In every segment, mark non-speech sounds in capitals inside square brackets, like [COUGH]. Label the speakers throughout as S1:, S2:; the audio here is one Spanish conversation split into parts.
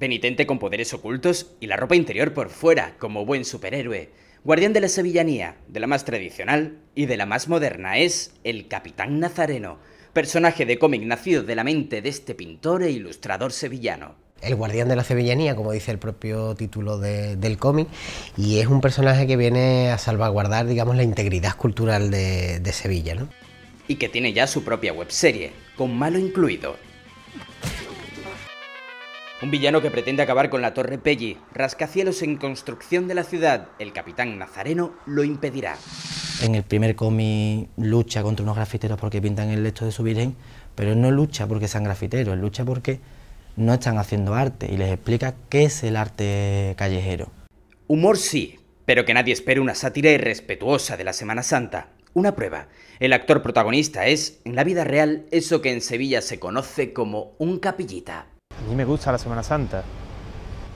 S1: penitente con poderes ocultos y la ropa interior por fuera, como buen superhéroe. Guardián de la Sevillanía, de la más tradicional y de la más moderna, es el Capitán Nazareno, personaje de cómic nacido de la mente de este pintor e ilustrador sevillano.
S2: El guardián de la sevillanía, como dice el propio título del cómic, y es un personaje que viene a salvaguardar, digamos, la integridad cultural
S1: de, de Sevilla, ¿no? Y que tiene ya su propia webserie, con malo incluido. Un villano que pretende acabar con la Torre Pelli, rascacielos en construcción de la ciudad, el capitán Nazareno lo impedirá.
S2: En el primer cómic lucha contra unos grafiteros porque pintan el lecho de su virgen, pero no lucha porque sean grafiteros, lucha porque no están haciendo arte y les explica qué es el arte callejero.
S1: Humor sí, pero que nadie espere una sátira irrespetuosa de la Semana Santa. Una prueba. El actor protagonista es, en la vida real, eso que en Sevilla se conoce como un capillita a mí me gusta la Semana Santa.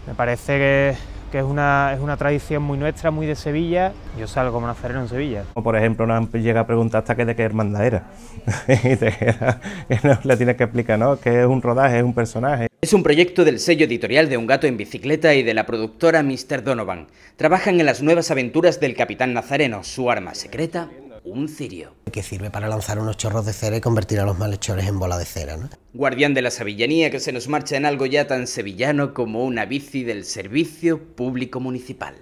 S1: Me parece que, es, una, es una tradición muy nuestra, muy de Sevilla. Yo salgo como nazareno en Sevilla.
S2: O por ejemplo, una llega a preguntar hasta qué de qué hermandad era. [LAUGHS] y te que le tienes que explicar, ¿no? Que es un rodaje, es un personaje.
S1: Es un proyecto del sello editorial de Un Gato en Bicicleta y de la productora Mr. Donovan. Trabajan en las nuevas aventuras del capitán nazareno, su arma secreta, un cirio
S2: que sirve para lanzar unos chorros de cera y convertir a los malhechores en bola de cera.
S1: Guardián de la sevillanía que se nos marcha en algo ya tan sevillano como una bici del servicio público municipal.